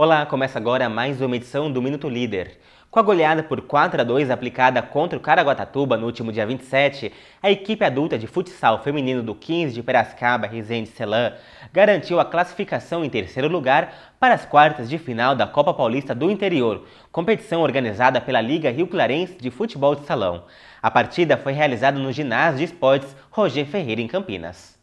Olá, começa agora mais uma edição do Minuto Líder. Com a goleada por 4 a 2 aplicada contra o Caraguatatuba no último dia 27, a equipe adulta de futsal feminino do 15 de Piracicaba, Rizende Celan, garantiu a classificação em terceiro lugar para as quartas de final da Copa Paulista do Interior, competição organizada pela Liga Rio Clarense de Futebol de Salão. A partida foi realizada no ginásio de esportes Roger Ferreira em Campinas.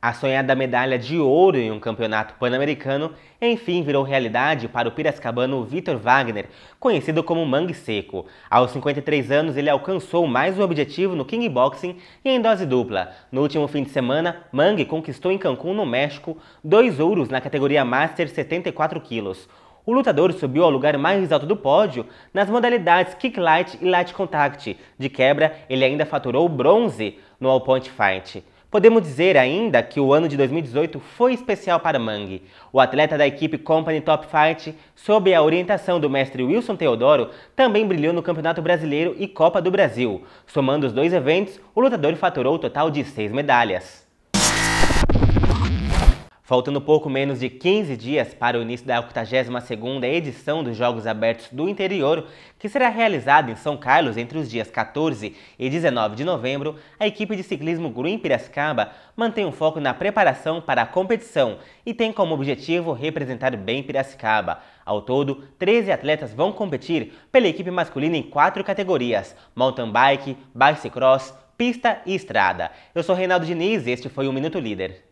A sonhada medalha de ouro em um campeonato pan-americano enfim virou realidade para o piracicabano Vitor Wagner, conhecido como Mangue Seco. Aos 53 anos, ele alcançou mais um objetivo no King Boxing e em dose dupla. No último fim de semana, Mangue conquistou em Cancún, no México, dois ouros na categoria Master 74 quilos. O lutador subiu ao lugar mais alto do pódio nas modalidades Kick Light e Light Contact. De quebra, ele ainda faturou bronze no All Point Fight. Podemos dizer ainda que o ano de 2018 foi especial para Mangue. O atleta da equipe Company Top Fight, sob a orientação do mestre Wilson Teodoro, também brilhou no Campeonato Brasileiro e Copa do Brasil. Somando os dois eventos, o lutador faturou o total de seis medalhas. Faltando pouco menos de 15 dias para o início da 82ª edição dos Jogos Abertos do Interior, que será realizada em São Carlos entre os dias 14 e 19 de novembro, a equipe de ciclismo Green Piracicaba mantém o um foco na preparação para a competição e tem como objetivo representar bem Piracicaba. Ao todo, 13 atletas vão competir pela equipe masculina em quatro categorias, mountain bike, cross, pista e estrada. Eu sou Reinaldo Diniz e este foi o Minuto Líder.